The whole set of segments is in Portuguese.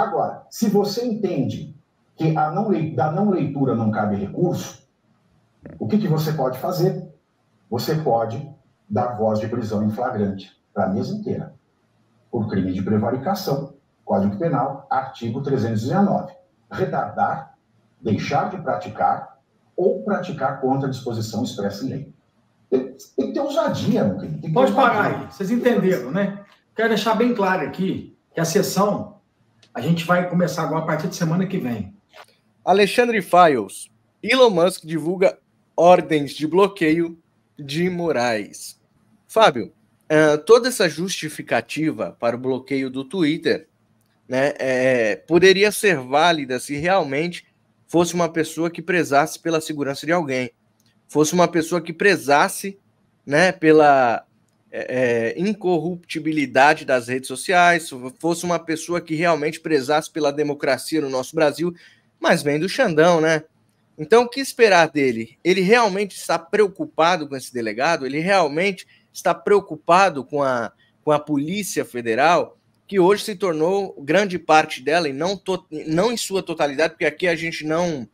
Agora, se você entende que a não, da não leitura não cabe recurso, o que, que você pode fazer? Você pode dar voz de prisão em flagrante para a mesa inteira, por crime de prevaricação, Código Penal, artigo 319. Retardar, deixar de praticar ou praticar contra a disposição expressa em lei. Tem, que ter ousadia, no crime. Pode parar aí, vocês entenderam, né? Quero deixar bem claro aqui que a sessão a gente vai começar agora a partir de semana que vem. Alexandre Files. Elon Musk divulga ordens de bloqueio de Moraes. Fábio, é, toda essa justificativa para o bloqueio do Twitter né, é, poderia ser válida se realmente fosse uma pessoa que prezasse pela segurança de alguém, fosse uma pessoa que prezasse né, pela é, é, incorruptibilidade das redes sociais, fosse uma pessoa que realmente prezasse pela democracia no nosso Brasil, mas vem do Xandão, né? Então, o que esperar dele? Ele realmente está preocupado com esse delegado? Ele realmente está preocupado com a, com a Polícia Federal, que hoje se tornou grande parte dela, e não, to, não em sua totalidade, porque aqui a gente não.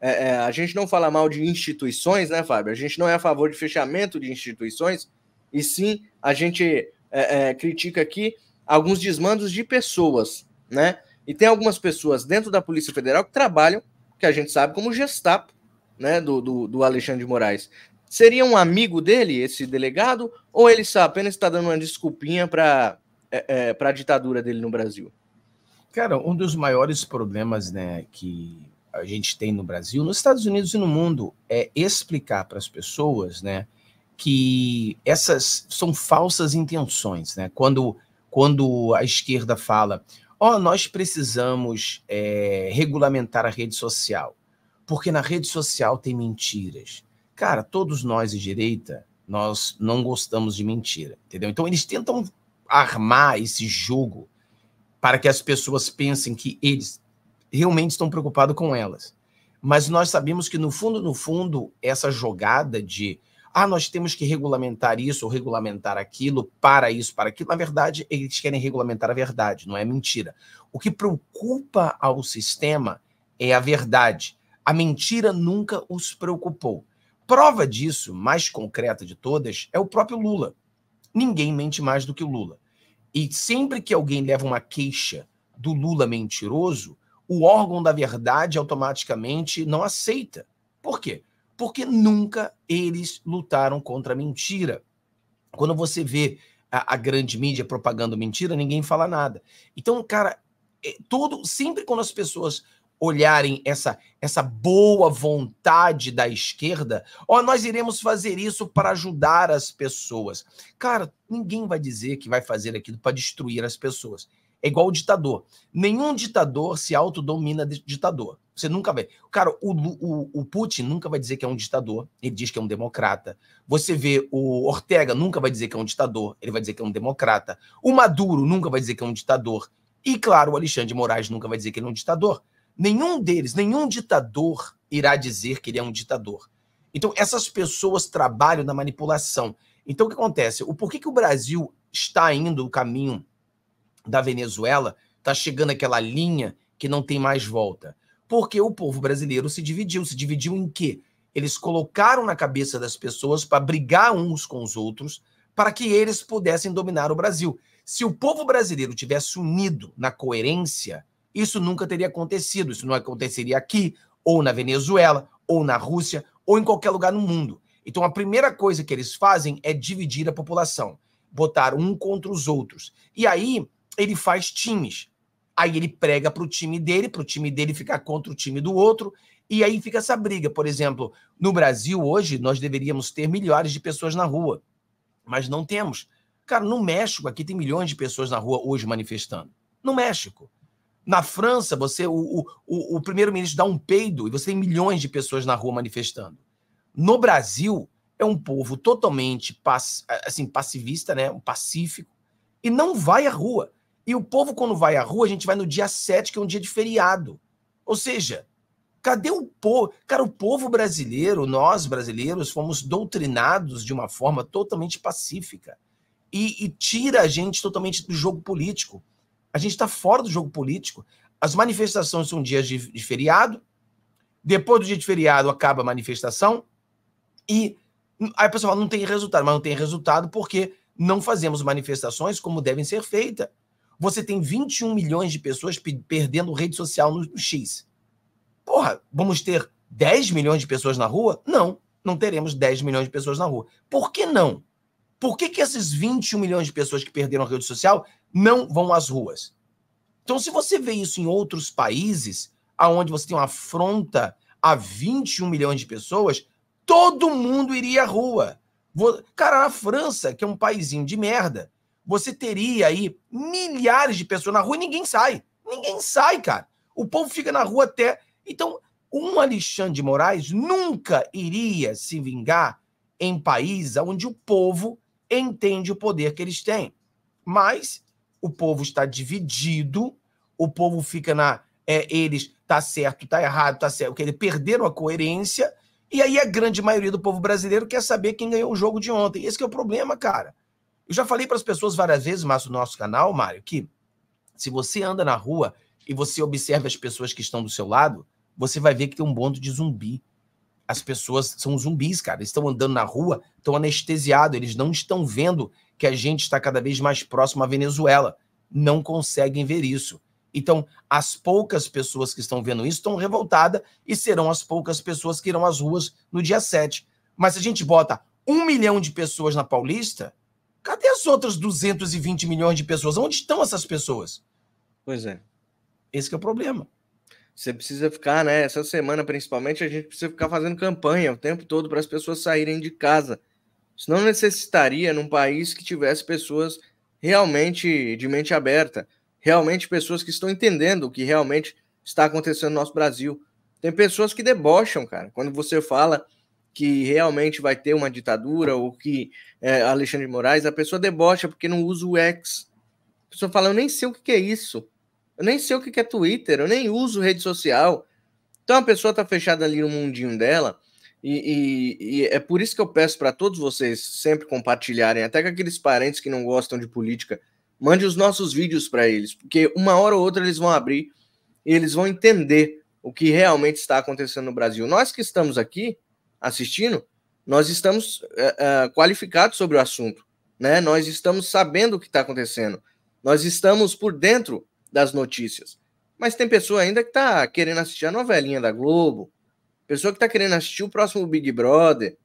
É, é a gente não fala mal de instituições, né, Fábio? A gente não é a favor de fechamento de instituições, e sim a gente é, é, critica aqui alguns desmandos de pessoas, né? E tem algumas pessoas dentro da Polícia Federal que trabalham, que a gente sabe, como Gestapo, né? Do, do, do Alexandre de Moraes. Seria um amigo dele, esse delegado, ou ele apenas está dando uma desculpinha para é, é, a ditadura dele no Brasil? Cara, um dos maiores problemas né, que a gente tem no Brasil, nos Estados Unidos e no mundo, é explicar para as pessoas, né? que essas são falsas intenções, né? Quando, quando a esquerda fala, ó, oh, nós precisamos é, regulamentar a rede social, porque na rede social tem mentiras. Cara, todos nós de direita, nós não gostamos de mentira, entendeu? Então eles tentam armar esse jogo para que as pessoas pensem que eles realmente estão preocupados com elas. Mas nós sabemos que no fundo, no fundo, essa jogada de ah, nós temos que regulamentar isso ou regulamentar aquilo, para isso, para aquilo. Na verdade, eles querem regulamentar a verdade, não é mentira. O que preocupa ao sistema é a verdade. A mentira nunca os preocupou. Prova disso, mais concreta de todas, é o próprio Lula. Ninguém mente mais do que o Lula. E sempre que alguém leva uma queixa do Lula mentiroso, o órgão da verdade automaticamente não aceita. Por quê? porque nunca eles lutaram contra a mentira. Quando você vê a, a grande mídia propagando mentira, ninguém fala nada. Então, cara, é todo sempre quando as pessoas olharem essa essa boa vontade da esquerda, ó, oh, nós iremos fazer isso para ajudar as pessoas. Cara, ninguém vai dizer que vai fazer aquilo para destruir as pessoas. É igual o ditador. Nenhum ditador se autodomina de ditador. Você nunca vai. Cara, o, o, o, Putin nunca vai dizer que é um ditador. Ele diz que é um democrata. Você vê o Ortega nunca vai dizer que é um ditador. Ele vai dizer que é um democrata. O Maduro nunca vai dizer que é um ditador. E, claro, o Alexandre de Moraes nunca vai dizer que ele é um ditador. Nenhum deles, nenhum ditador irá dizer que ele é um ditador. Então, essas pessoas trabalham na manipulação. Então, o que acontece? O porquê que o Brasil está indo o caminho da Venezuela, está chegando aquela linha que não tem mais volta? porque o povo brasileiro se dividiu. Se dividiu em quê? Eles colocaram na cabeça das pessoas para brigar uns com os outros, para que eles pudessem dominar o Brasil. Se o povo brasileiro tivesse unido na coerência, isso nunca teria acontecido. Isso não aconteceria aqui, ou na Venezuela, ou na Rússia, ou em qualquer lugar no mundo. Então a primeira coisa que eles fazem é dividir a população, botar um contra os outros. E aí ele faz times. Aí ele prega para o time dele, para o time dele ficar contra o time do outro, e aí fica essa briga. Por exemplo, no Brasil hoje nós deveríamos ter milhares de pessoas na rua, mas não temos. Cara, no México aqui tem milhões de pessoas na rua hoje manifestando. No México. Na França, você o, o, o, o primeiro-ministro dá um peido e você tem milhões de pessoas na rua manifestando. No Brasil, é um povo totalmente pass, assim, passivista, né? um pacífico, e não vai à rua. E o povo, quando vai à rua, a gente vai no dia 7, que é um dia de feriado. Ou seja, cadê o povo? Cara, o povo brasileiro, nós brasileiros, fomos doutrinados de uma forma totalmente pacífica. E, e tira a gente totalmente do jogo político. A gente está fora do jogo político. As manifestações são dias de, de feriado. Depois do dia de feriado acaba a manifestação. E aí a pessoa fala, não tem resultado. Mas não tem resultado porque não fazemos manifestações como devem ser feitas você tem 21 milhões de pessoas perdendo rede social no, no X. Porra, vamos ter 10 milhões de pessoas na rua? Não, não teremos 10 milhões de pessoas na rua. Por que não? Por que, que esses 21 milhões de pessoas que perderam a rede social não vão às ruas? Então, se você vê isso em outros países, aonde você tem uma afronta a 21 milhões de pessoas, todo mundo iria à rua. Cara, a França, que é um paizinho de merda, você teria aí milhares de pessoas na rua e ninguém sai. Ninguém sai, cara. O povo fica na rua até. Então, um Alexandre de Moraes nunca iria se vingar em país onde o povo entende o poder que eles têm. Mas o povo está dividido, o povo fica na. É, eles tá certo, tá errado, tá certo, eles perderam a coerência, e aí a grande maioria do povo brasileiro quer saber quem ganhou o jogo de ontem. Esse é o problema, cara. Eu já falei para as pessoas várias vezes, mas no nosso canal, Mário, que se você anda na rua e você observa as pessoas que estão do seu lado, você vai ver que tem um bando de zumbi. As pessoas são zumbis, cara. Eles estão andando na rua, estão anestesiados, eles não estão vendo que a gente está cada vez mais próximo à Venezuela. Não conseguem ver isso. Então, as poucas pessoas que estão vendo isso estão revoltadas e serão as poucas pessoas que irão às ruas no dia 7. Mas se a gente bota um milhão de pessoas na Paulista, Cadê as outras 220 milhões de pessoas? Onde estão essas pessoas? Pois é. Esse é o problema. Você precisa ficar, né? Essa semana, principalmente, a gente precisa ficar fazendo campanha o tempo todo para as pessoas saírem de casa. Isso não necessitaria num país que tivesse pessoas realmente de mente aberta, realmente pessoas que estão entendendo o que realmente está acontecendo no nosso Brasil. Tem pessoas que debocham, cara. Quando você fala que realmente vai ter uma ditadura ou que é, Alexandre de Moraes, a pessoa debocha porque não usa o X. A pessoa fala, eu nem sei o que, é isso. Eu nem sei o que, é Twitter, eu nem uso rede social. Então a pessoa está fechada ali no mundinho dela. E, e, e, é por isso que eu peço para todos vocês sempre compartilharem, até com aqueles parentes que não gostam de política, mande os nossos vídeos para eles, porque uma hora ou outra eles vão abrir e eles vão entender o que realmente está acontecendo no Brasil. Nós que estamos aqui, assistindo, nós estamos eh, eh, qualificados sobre o assunto, né? Nós estamos sabendo o que está acontecendo, nós estamos por dentro das notícias. Mas tem pessoa ainda que está querendo assistir a novelinha da Globo, pessoa que está querendo assistir o próximo Big Brother,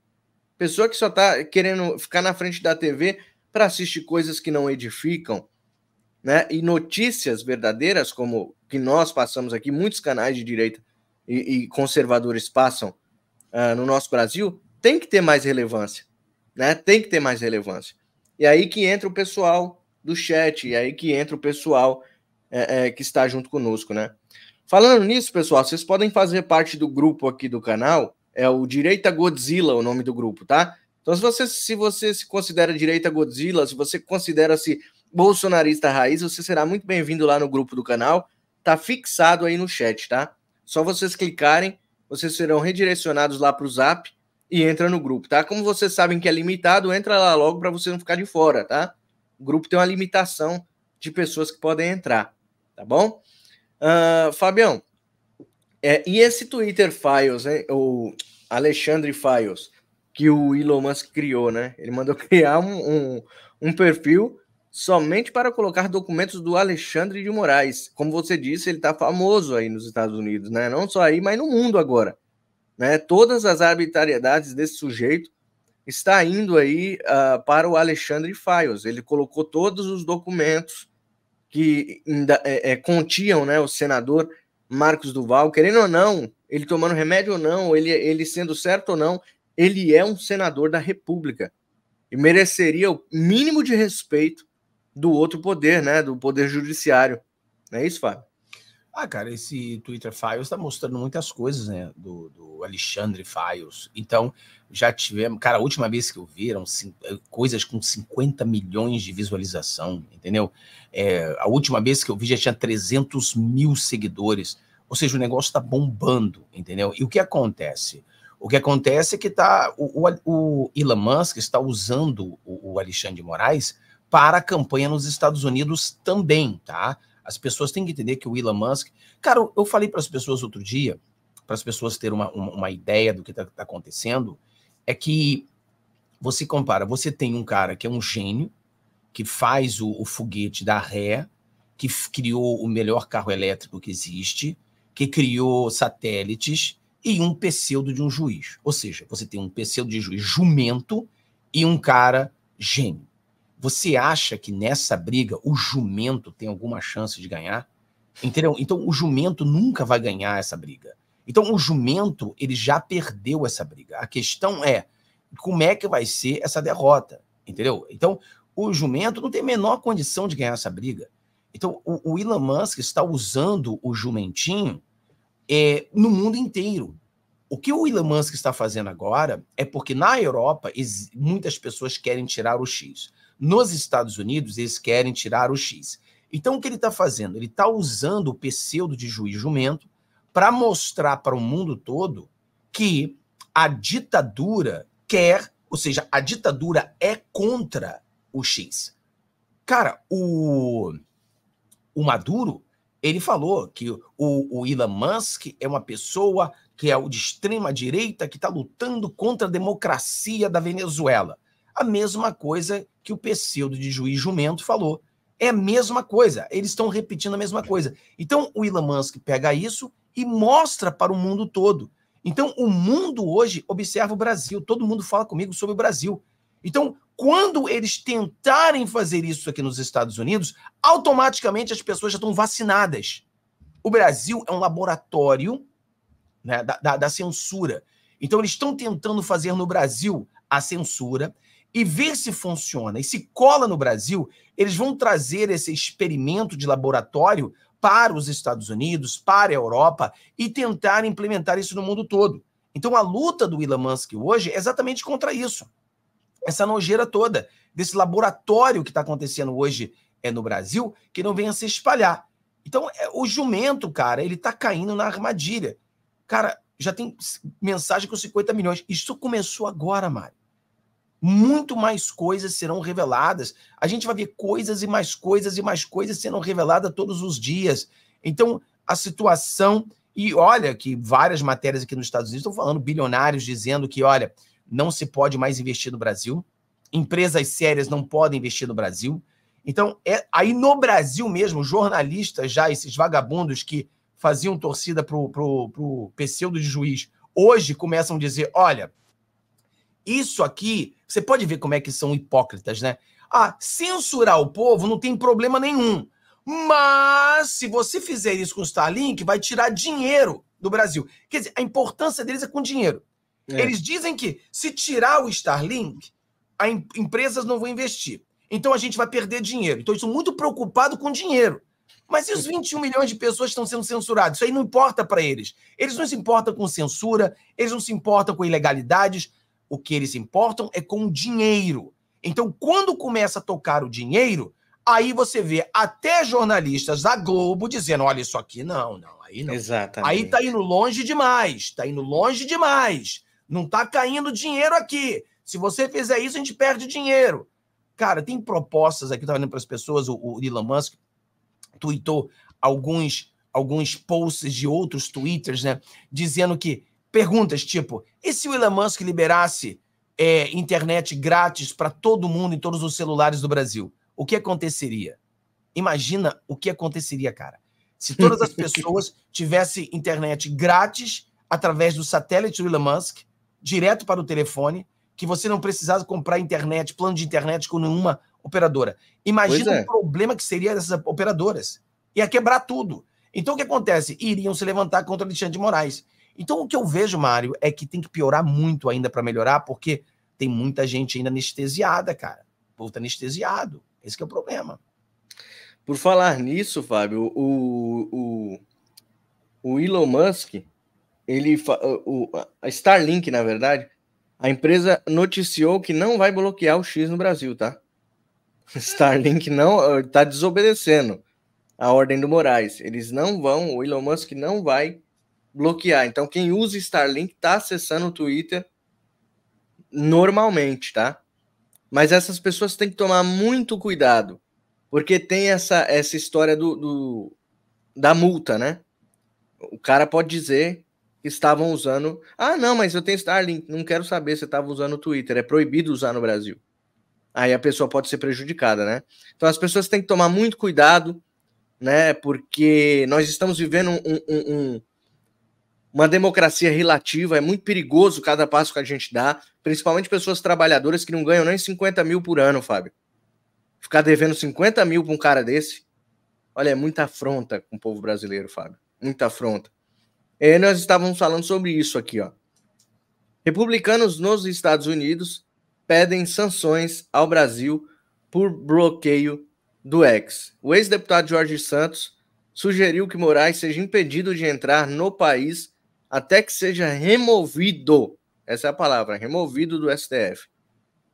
pessoa que só está querendo ficar na frente da TV para assistir coisas que não edificam, né? E notícias verdadeiras como que nós passamos aqui, muitos canais de direita e, e conservadores passam uh, no nosso Brasil tem que ter mais relevância, né? Tem que ter mais relevância. E aí que entra o pessoal do chat, e aí que entra o pessoal é, é, que está junto conosco, né? Falando nisso, pessoal, vocês podem fazer parte do grupo aqui do canal, é o Direita Godzilla, o nome do grupo, tá? Então, se você se, você se considera direita Godzilla, se você considera-se bolsonarista raiz, você será muito bem-vindo lá no grupo do canal. Tá fixado aí no chat, tá? Só vocês clicarem vocês serão redirecionados lá para o Zap e entra no grupo, tá? Como vocês sabem que é limitado, entra lá logo para você não ficar de fora, tá? O grupo tem uma limitação de pessoas que podem entrar, tá bom? Uh, Fabião, é, e esse Twitter Files, hein, o Alexandre Files, que o Elon Musk criou, né? Ele mandou criar um, um, um perfil somente para colocar documentos do Alexandre de Moraes. Como você disse, ele está famoso aí nos Estados Unidos, né? Não só aí, mas no mundo agora. Né? Todas as arbitrariedades desse sujeito está indo aí uh, para o Alexandre Files. Ele colocou todos os documentos que ainda, é, é, continham né, o senador Marcos Duval, querendo ou não, ele tomando remédio ou não, ele, ele sendo certo ou não, ele é um senador da República e mereceria o mínimo de respeito do outro poder, né? Do poder judiciário. Não é isso, Fábio? Ah, cara, esse Twitter Files está mostrando muitas coisas, né? Do, do, Alexandre Files. Então, já tivemos. Cara, a última vez que eu vi eram eh, coisas com 50 milhões de visualização, entendeu? É, a última vez que eu vi já tinha 300 mil seguidores. Ou seja, o negócio está bombando, entendeu? E o que acontece? O que acontece é que tá, o, o, o Elon Musk está usando o, o Alexandre Moraes para a campanha nos Estados Unidos também, tá? As pessoas têm que entender que o Elon Musk. Cara, eu falei para as pessoas outro dia, para as pessoas terem uma, uma, uma ideia do que está tá acontecendo, é que você compara, você tem um cara que é um gênio, que faz o, o foguete da ré, que criou o melhor carro elétrico que existe, que criou satélites, e um pseudo de um juiz. Ou seja, você tem um pseudo de juiz jumento e um cara gênio. Você acha que nessa briga o jumento tem alguma chance de ganhar? Entendeu? Então o jumento nunca vai ganhar essa briga. Então o jumento ele já perdeu essa briga. A questão é como é que vai ser essa derrota, entendeu? Então o jumento não tem a menor condição de ganhar essa briga. Então o, o Elon Musk está usando o jumentinho é, no mundo inteiro. O que o Elon Musk está fazendo agora é porque na Europa muitas pessoas querem tirar o X. Nos Estados Unidos, eles querem tirar o X. Então, o que ele está fazendo? Ele está usando o pseudo de juiz jumento para mostrar para o mundo todo que a ditadura quer, ou seja, a ditadura é contra o X. Cara, o, o Maduro, ele falou que o, o Elon Musk é uma pessoa que é o de extrema direita que está lutando contra a democracia da Venezuela. A mesma coisa que o pseudo de juiz Jumento falou. É a mesma coisa. Eles estão repetindo a mesma coisa. Então, o Elon Musk pega isso e mostra para o mundo todo. Então, o mundo hoje observa o Brasil. Todo mundo fala comigo sobre o Brasil. Então, quando eles tentarem fazer isso aqui nos Estados Unidos, automaticamente as pessoas já estão vacinadas. O Brasil é um laboratório né, da, da, da censura. Então, eles estão tentando fazer no Brasil a censura e ver se funciona e se cola no Brasil, eles vão trazer esse experimento de laboratório para os Estados Unidos, para a Europa e tentar implementar isso no mundo todo. Então a luta do Elon Musk hoje é exatamente contra isso. Essa nojeira toda, desse laboratório que está acontecendo hoje é no Brasil, que não venha se espalhar. Então, é, o jumento, cara, ele está caindo na armadilha. Cara, já tem mensagem com 50 milhões. Isso começou agora, Mário muito mais coisas serão reveladas. A gente vai ver coisas e mais coisas e mais coisas sendo reveladas todos os dias. Então, a situação. E olha que várias matérias aqui nos Estados Unidos estão falando, bilionários dizendo que, olha, não se pode mais investir no Brasil, empresas sérias não podem investir no Brasil. Então, é, aí no Brasil mesmo, jornalistas já, esses vagabundos que faziam torcida para o pseudo de juiz, hoje começam a dizer: olha, isso aqui, você pode ver como é que são hipócritas, né? Ah, censurar o povo não tem problema nenhum. Mas se você fizer isso com o Starlink, vai tirar dinheiro do Brasil. Quer dizer, a importância deles é com dinheiro. É. Eles dizem que se tirar o Starlink, as empresas não vão investir. Então a gente vai perder dinheiro. Então, eu estou muito preocupado com dinheiro. Mas e os 21 milhões de pessoas que estão sendo censuradas? Isso aí não importa para eles. Eles não se importam com censura, eles não se importam com ilegalidades. O que eles importam é com dinheiro. Então, quando começa a tocar o dinheiro, aí você vê até jornalistas da Globo dizendo: olha, isso aqui não, não, aí não. Exatamente. Aí tá indo longe demais, tá indo longe demais. Não tá caindo dinheiro aqui. Se você fizer isso, a gente perde dinheiro. Cara, tem propostas aqui, eu tava olhando para as pessoas, o, o Elon Musk tweetou alguns alguns posts de outros twitters, né, dizendo que perguntas tipo: e se o Elon Musk liberasse é, internet grátis para todo mundo em todos os celulares do Brasil? O que aconteceria? Imagina o que aconteceria, cara. Se todas as pessoas tivessem internet grátis através do satélite do Elon Musk, direto para o telefone, que você não precisasse comprar internet, plano de internet com nenhuma operadora. Imagina é. o problema que seria dessas operadoras. Ia quebrar tudo. Então o que acontece? Iriam se levantar contra Alexandre de Moraes. Então, o que eu vejo, Mário, é que tem que piorar muito ainda para melhorar, porque tem muita gente ainda anestesiada, cara. O povo tá anestesiado. Esse é o problema. Por falar nisso, Fábio, o, o, o Elon Musk, ele, o, a Starlink, na verdade, a empresa noticiou que não vai bloquear o X no Brasil, tá? Starlink não está eh, desobedecendo a ordem do Moraes. Eles não vão, o Elon Musk não vai bloquear. Então, quem usa Starlink está acessando o Twitter normalmente, tá? Mas essas pessoas têm que tomar muito cuidado, porque tem essa, essa história do, do da multa, né? O cara pode dizer que estavam usando. Ah, não, mas eu tenho Starlink, não quero saber se estava usando o Twitter. É proibido usar no Brasil. Aí a pessoa pode ser prejudicada, né? Então as pessoas têm que tomar muito cuidado, né? Porque nós estamos vivendo um, um, um uma democracia relativa, é muito perigoso cada passo que a gente dá, principalmente pessoas trabalhadoras que não ganham nem 50 mil por ano, Fábio. Ficar devendo 50 mil para um cara desse, olha, é muita afronta com o povo brasileiro, Fábio. Muita afronta. E nós estávamos falando sobre isso aqui, ó. Republicanos nos Estados Unidos pedem sanções ao Brasil por bloqueio do ex. O ex-deputado Jorge Santos sugeriu que Moraes seja impedido de entrar no país até que seja removido. Essa é a palavra, removido do STF.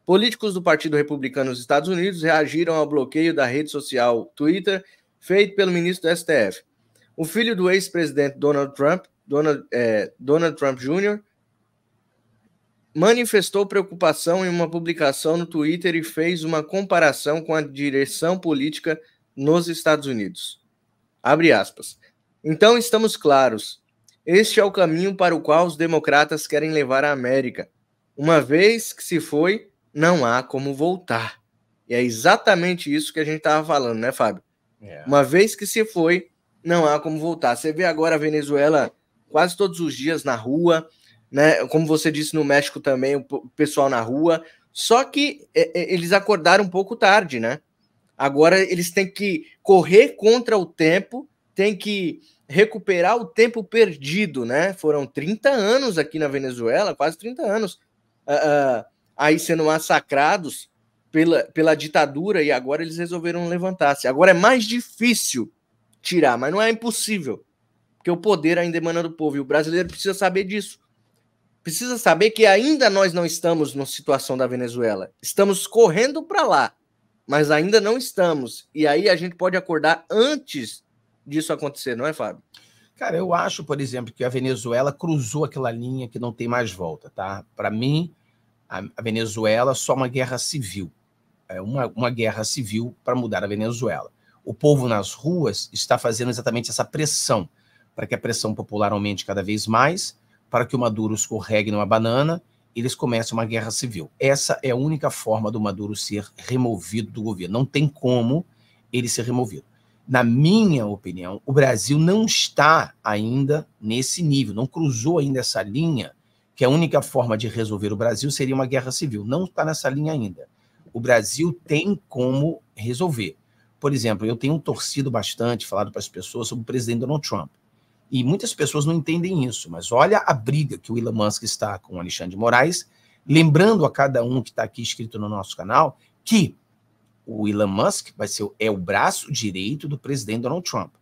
Políticos do Partido Republicano nos Estados Unidos reagiram ao bloqueio da rede social Twitter feito pelo ministro do STF. O filho do ex-presidente Donald Trump, Donald, é, Donald Trump Jr., manifestou preocupação em uma publicação no Twitter e fez uma comparação com a direção política nos Estados Unidos. Abre aspas. Então estamos claros, este é o caminho para o qual os democratas querem levar a América. Uma vez que se foi, não há como voltar. E é exatamente isso que a gente estava falando, né, Fábio? É. Uma vez que se foi, não há como voltar. Você vê agora a Venezuela quase todos os dias na rua, né? Como você disse no México também, o pessoal na rua. Só que é, é, eles acordaram um pouco tarde, né? Agora eles têm que correr contra o tempo, têm que recuperar o tempo perdido, né? Foram 30 anos aqui na Venezuela, quase 30 anos, uh, uh, aí sendo massacrados pela, pela ditadura e agora eles resolveram levantar-se. Assim, agora é mais difícil tirar, mas não é impossível, porque o poder ainda emana do povo e o brasileiro precisa saber disso. Precisa saber que ainda nós não estamos na situação da Venezuela. Estamos correndo para lá, mas ainda não estamos. E aí a gente pode acordar antes disso acontecer, não é, Fábio? Cara, eu acho, por exemplo, que a Venezuela cruzou aquela linha que não tem mais volta, tá? Para mim, a Venezuela é só uma guerra civil. É uma, uma guerra civil para mudar a Venezuela. O povo nas ruas está fazendo exatamente essa pressão, para que a pressão popular aumente cada vez mais, para que o Maduro escorregue numa banana, e eles comecem uma guerra civil. Essa é a única forma do Maduro ser removido do governo. Não tem como ele ser removido na minha opinião, o Brasil não está ainda nesse nível, não cruzou ainda essa linha, que a única forma de resolver o Brasil seria uma guerra civil. Não está nessa linha ainda. O Brasil tem como resolver. Por exemplo, eu tenho torcido bastante, falado para as pessoas sobre o presidente Donald Trump. E muitas pessoas não entendem isso, mas olha a briga que o Elon Musk está com o Alexandre de Moraes, lembrando a cada um que está aqui inscrito no nosso canal que o Elon Musk vai ser, é o braço direito do presidente Donald Trump.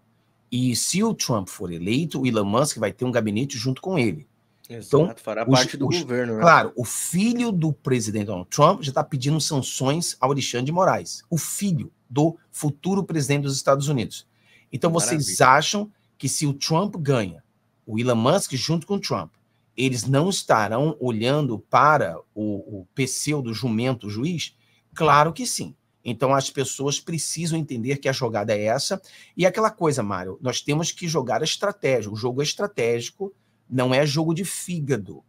E se o Trump for eleito, o Elon Musk vai ter um gabinete junto com ele. Então, Exato, então, fará os, parte do os, governo. Né? Claro, o filho do presidente Donald Trump já está pedindo sanções ao Alexandre de Moraes, o filho do futuro presidente dos Estados Unidos. Então, vocês acham que se o Trump ganha, o Elon Musk junto com o Trump, eles não estarão olhando para o, o pseudo jumento juiz? Claro que sim. Então as pessoas precisam entender que a jogada é essa. E aquela coisa, Mário, nós temos que jogar a estratégia. O jogo é estratégico, não é jogo de fígado.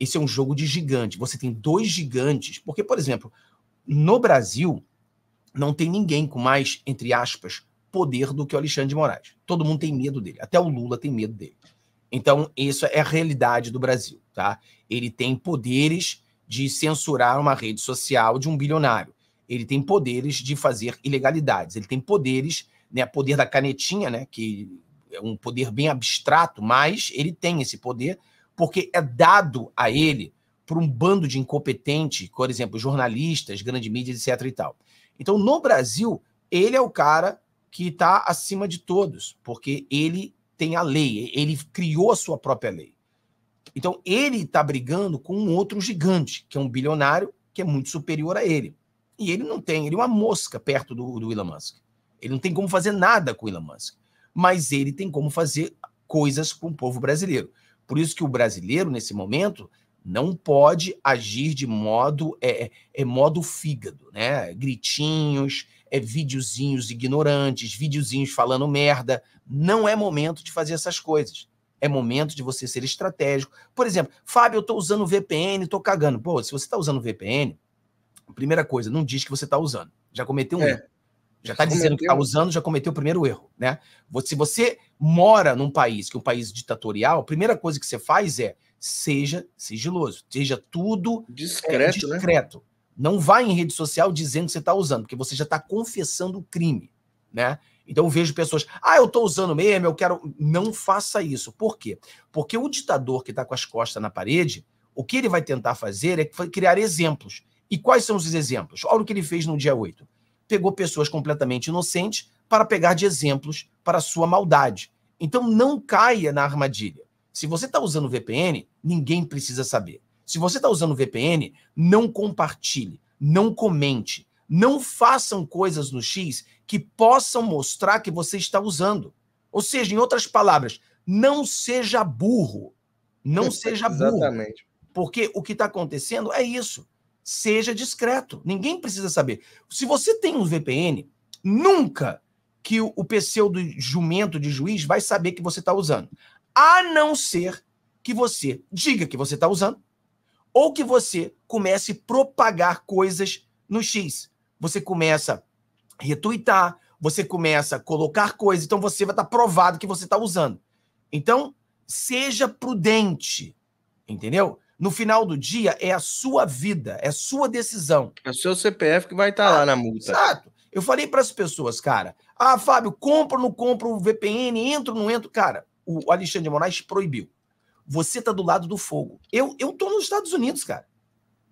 Esse é um jogo de gigante. Você tem dois gigantes, porque, por exemplo, no Brasil não tem ninguém com mais, entre aspas, poder do que o Alexandre de Moraes. Todo mundo tem medo dele, até o Lula tem medo dele. Então, isso é a realidade do Brasil, tá? Ele tem poderes de censurar uma rede social de um bilionário ele tem poderes de fazer ilegalidades, ele tem poderes, né, poder da canetinha, né, que é um poder bem abstrato, mas ele tem esse poder porque é dado a ele por um bando de incompetente, por exemplo, jornalistas, grande mídia, etc e tal. Então, no Brasil, ele é o cara que está acima de todos, porque ele tem a lei, ele criou a sua própria lei. Então, ele está brigando com um outro gigante, que é um bilionário que é muito superior a ele. E ele não tem, ele é uma mosca perto do, do Elon Musk. Ele não tem como fazer nada com o Elon Musk. Mas ele tem como fazer coisas com o povo brasileiro. Por isso que o brasileiro, nesse momento, não pode agir de modo é, é, é modo fígado, né? Gritinhos, é videozinhos ignorantes, videozinhos falando merda. Não é momento de fazer essas coisas. É momento de você ser estratégico. Por exemplo, Fábio, eu estou usando VPN, estou cagando. Pô, se você está usando VPN, Primeira coisa, não diz que você está usando. Já cometeu um é. erro. Já está dizendo que está usando, já cometeu o primeiro erro, né? Se você mora num país que é um país ditatorial, a primeira coisa que você faz é seja sigiloso, seja tudo discreto. É, discreto. Né? Não vá em rede social dizendo que você está usando, porque você já está confessando o crime, né? Então eu vejo pessoas, ah, eu estou usando mesmo, eu quero. Não faça isso. Por quê? Porque o ditador que está com as costas na parede, o que ele vai tentar fazer é criar exemplos. E quais são os exemplos? Olha o que ele fez no dia 8. Pegou pessoas completamente inocentes para pegar de exemplos para a sua maldade. Então não caia na armadilha. Se você está usando VPN, ninguém precisa saber. Se você está usando VPN, não compartilhe, não comente, não façam coisas no X que possam mostrar que você está usando. Ou seja, em outras palavras, não seja burro. Não seja burro. Exatamente. Porque o que está acontecendo é isso seja discreto. Ninguém precisa saber. Se você tem um VPN, nunca que o pseudo jumento de juiz vai saber que você está usando. A não ser que você diga que você está usando ou que você comece a propagar coisas no X. Você começa a retweetar, você começa a colocar coisas, então você vai estar tá provado que você está usando. Então, seja prudente, entendeu? No final do dia, é a sua vida, é sua decisão. É o seu CPF que vai estar tá ah, lá na multa. Exato. Eu falei para as pessoas, cara, ah, Fábio, compro ou não compro o VPN, entro ou não entro? Cara, o Alexandre de Moraes proibiu. Você tá do lado do fogo. Eu, eu tô nos Estados Unidos, cara.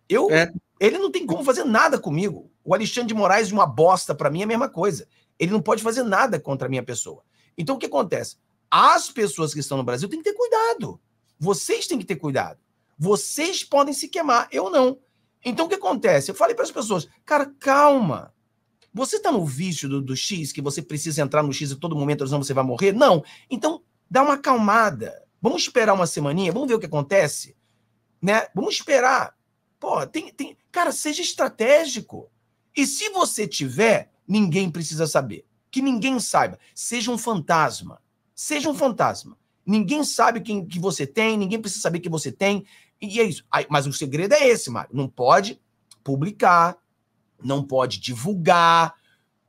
Eu, é. Ele não tem como fazer nada comigo. O Alexandre de Moraes, uma bosta para mim, é a mesma coisa. Ele não pode fazer nada contra a minha pessoa. Então, o que acontece? As pessoas que estão no Brasil têm que ter cuidado. Vocês têm que ter cuidado. Vocês podem se queimar, eu não. Então o que acontece? Eu falei para as pessoas, cara, calma. Você está no vício do, do, X, que você precisa entrar no X a todo momento, senão você vai morrer? Não. Então dá uma calmada. Vamos esperar uma semaninha, vamos ver o que acontece. Né? Vamos esperar. Pô, tem, tem... Cara, seja estratégico. E se você tiver, ninguém precisa saber. Que ninguém saiba. Seja um fantasma. Seja um fantasma. Ninguém sabe quem que você tem, ninguém precisa saber que você tem. E é isso. Aí, mas o segredo é esse, Mário. Não pode publicar, não pode divulgar,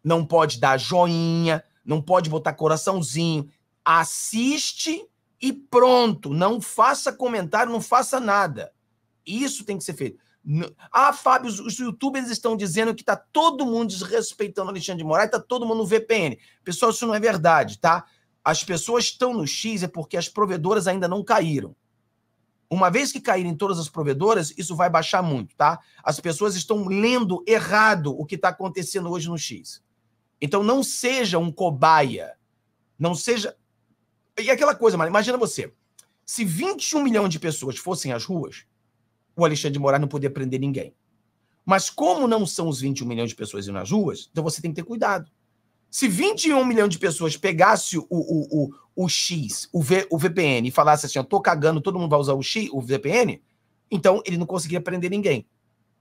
não pode dar joinha, não pode botar coraçãozinho. Assiste e pronto. Não faça comentário, não faça nada. Isso tem que ser feito. Ah, Fábio, os, os youtubers estão dizendo que está todo mundo desrespeitando Alexandre de Moraes, está todo mundo no VPN. Pessoal, isso não é verdade, tá? As pessoas estão no X é porque as provedoras ainda não caíram. Uma vez que caírem todas as provedoras, isso vai baixar muito, tá? As pessoas estão lendo errado o que está acontecendo hoje no X. Então não seja um cobaia. Não seja. E aquela coisa, mano, imagina você. Se 21 milhões de pessoas fossem às ruas, o Alexandre de Moraes não poderia prender ninguém. Mas como não são os 21 milhões de pessoas indo nas ruas, então você tem que ter cuidado. Se 21 milhões de pessoas pegasse o, o, o, o X, o, v, o VPN, e falasse assim, eu tô cagando, todo mundo vai usar o X, o VPN, então ele não conseguiria prender ninguém.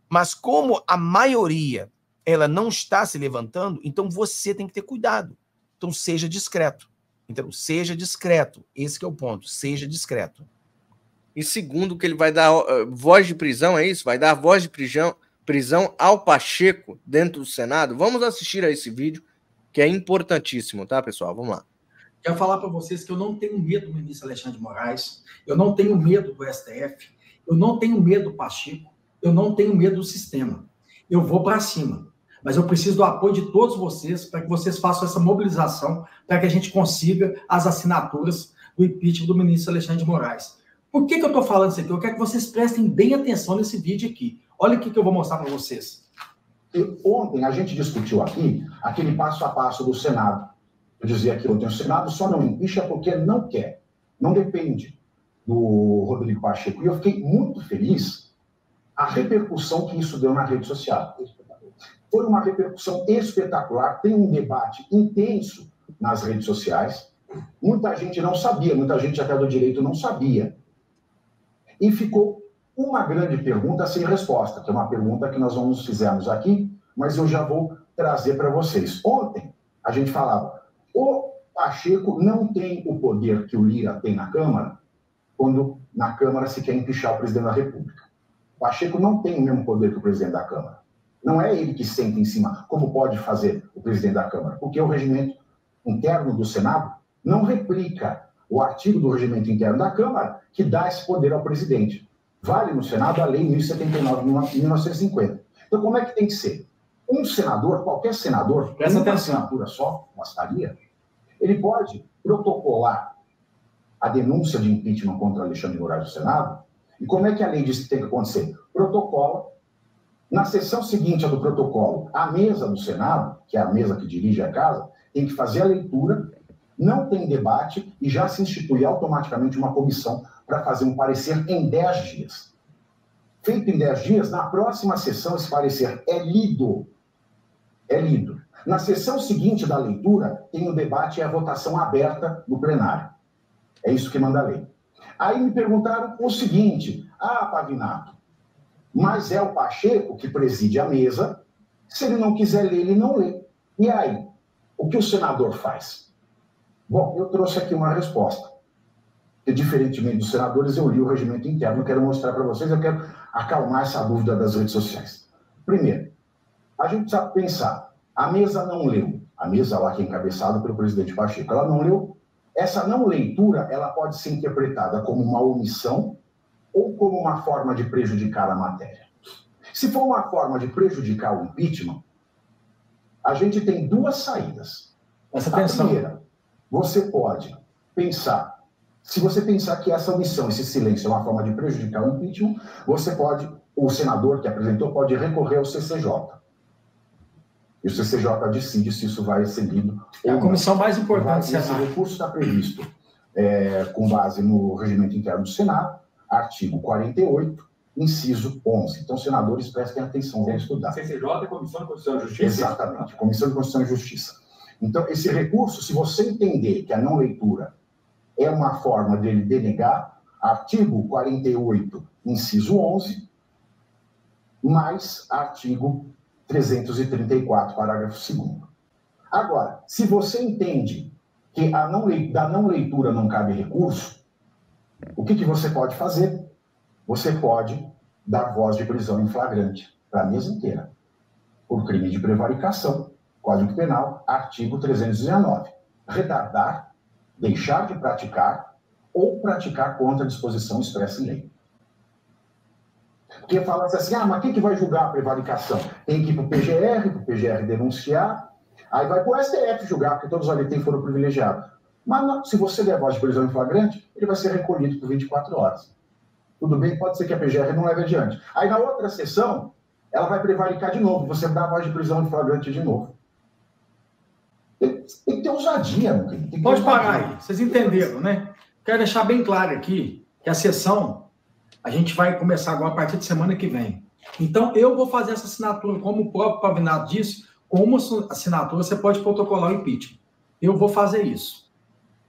Mas como a maioria ela não está se levantando, então você tem que ter cuidado. Então seja discreto. Então seja discreto. Esse é o ponto. Seja discreto. E segundo que ele vai dar uh, voz de prisão, é isso? Vai dar voz de prisão, prisão ao Pacheco dentro do Senado? Vamos assistir a esse vídeo que é importantíssimo, tá, pessoal? Vamos lá. Quero falar para vocês que eu não tenho medo do ministro Alexandre de Moraes, eu não tenho medo do STF, eu não tenho medo do Pacheco, eu não tenho medo do sistema. Eu vou para cima. Mas eu preciso do apoio de todos vocês para que vocês façam essa mobilização para que a gente consiga as assinaturas do impeachment do ministro Alexandre de Moraes. Por que, que eu estou falando isso aqui? Eu quero que vocês prestem bem atenção nesse vídeo aqui. Olha o que, que eu vou mostrar para vocês. Porque ontem a gente discutiu aqui aquele passo a passo do Senado. Eu dizia que ontem o Senado só não empicha porque não quer, não depende do Rodrigo Pacheco. E eu fiquei muito feliz a repercussão que isso deu na rede social. Foi uma repercussão espetacular, tem um debate intenso nas redes sociais. Muita gente não sabia, muita gente até do direito não sabia. E ficou uma grande pergunta sem resposta, que é uma pergunta que nós vamos fizemos aqui, mas eu já vou trazer para vocês. Ontem a gente falava, o Pacheco não tem o poder que o Lira tem na Câmara, quando na Câmara se quer empichar o presidente da República. O Pacheco não tem o mesmo poder que o presidente da Câmara. Não é ele que senta em cima, como pode fazer o presidente da Câmara, porque o regimento interno do Senado não replica o artigo do regimento interno da Câmara que dá esse poder ao presidente. Vale no Senado a Lei 1079 de 1950. Então, como é que tem que ser? Um senador, qualquer senador, com uma assinatura só, bastaria, ele pode protocolar a denúncia de impeachment contra Alexandre Moraes do Senado. E como é que a lei diz que tem que acontecer? Protocola. Na sessão seguinte ao do protocolo, a mesa do Senado, que é a mesa que dirige a casa, tem que fazer a leitura, não tem debate e já se institui automaticamente uma comissão para fazer um parecer em 10 dias. Feito em 10 dias, na próxima sessão esse parecer é lido. É lido. Na sessão seguinte da leitura, tem o um debate e a votação aberta no plenário. É isso que manda a lei. Aí me perguntaram o seguinte: ah, Pavinato, mas é o Pacheco que preside a mesa. Se ele não quiser ler, ele não lê. E aí? O que o senador faz? Bom, eu trouxe aqui uma resposta diferentemente dos senadores, eu li o regimento interno. Eu quero mostrar para vocês, eu quero acalmar essa dúvida das redes sociais. Primeiro, a gente precisa pensar: a mesa não leu, a mesa lá que é encabeçada pelo presidente Pacheco, ela não leu. Essa não leitura ela pode ser interpretada como uma omissão ou como uma forma de prejudicar a matéria. Se for uma forma de prejudicar o impeachment, a gente tem duas saídas. Essa a atenção. primeira, você pode pensar se você pensar que essa omissão, esse silêncio é uma forma de prejudicar o impeachment, você pode, o senador que apresentou pode recorrer ao CCJ. E o CCJ decide se isso vai ser lido. É a comissão não. mais importante do Esse recurso está previsto é, com base no regimento interno do Senado, artigo 48, inciso 11. Então, senadores, prestem atenção, vão estudar. CCJ, é Comissão de Constituição e Justiça? Exatamente, Comissão de Constituição e Justiça. Então, esse recurso, se você entender que a não leitura é uma forma dele denegar, artigo 48, inciso 11, mais artigo 334, parágrafo 2. Agora, se você entende que a não da não leitura não cabe recurso, o que, que você pode fazer? Você pode dar voz de prisão em flagrante para a mesa inteira, por crime de prevaricação, Código Penal, artigo 319. Retardar deixar de praticar ou praticar contra a disposição expressa em lei. Porque fala assim, ah, mas quem que vai julgar a prevaricação? Tem que ir para o PGR, para o PGR denunciar, aí vai para o STF julgar, porque todos ali têm foram privilegiados. Mas não, se você der voz de prisão em flagrante, ele vai ser recolhido por 24 horas. Tudo bem, pode ser que a PGR não leve adiante. Aí na outra sessão, ela vai prevaricar de novo, você dá voz de prisão em flagrante de novo ter ousadia, meu Pode parar aí, vocês entenderam, né? Quero deixar bem claro aqui que a sessão a gente vai começar agora a partir de semana que vem. Então, eu vou fazer essa assinatura, como o próprio Pavinato disse, com uma assinatura você pode protocolar o impeachment. Eu vou fazer isso.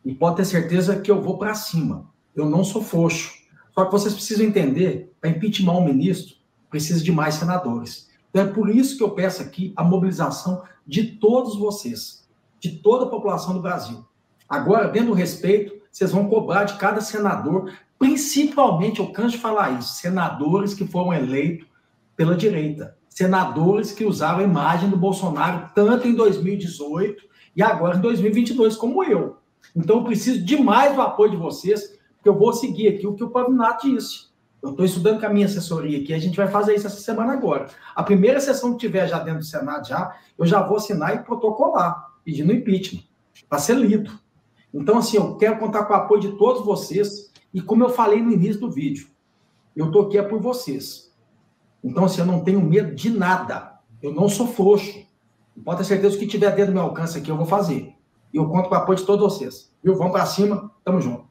E pode ter certeza que eu vou para cima. Eu não sou frouxo. Só que vocês precisam entender, para impeachment um ministro, precisa de mais senadores. Então é por isso que eu peço aqui a mobilização de todos vocês de toda a população do Brasil. Agora, dentro do respeito, vocês vão cobrar de cada senador, principalmente, eu canso de falar isso, senadores que foram eleitos pela direita, senadores que usaram a imagem do Bolsonaro tanto em 2018 e agora em 2022, como eu. Então, eu preciso demais do apoio de vocês, porque eu vou seguir aqui o que o Pavinato disse. Eu estou estudando com a minha assessoria aqui, a gente vai fazer isso essa semana agora. A primeira sessão que tiver já dentro do Senado, já, eu já vou assinar e protocolar pedindo impeachment para ser lido. Então, assim, eu quero contar com o apoio de todos vocês. E como eu falei no início do vídeo, eu estou aqui é por vocês. Então, assim, eu não tenho medo de nada. Eu não sou frouxo. Pode ter certeza que tiver dentro do meu alcance aqui, eu vou fazer. E eu conto com o apoio de todos vocês. Viu? Vamos para cima. Tamo junto.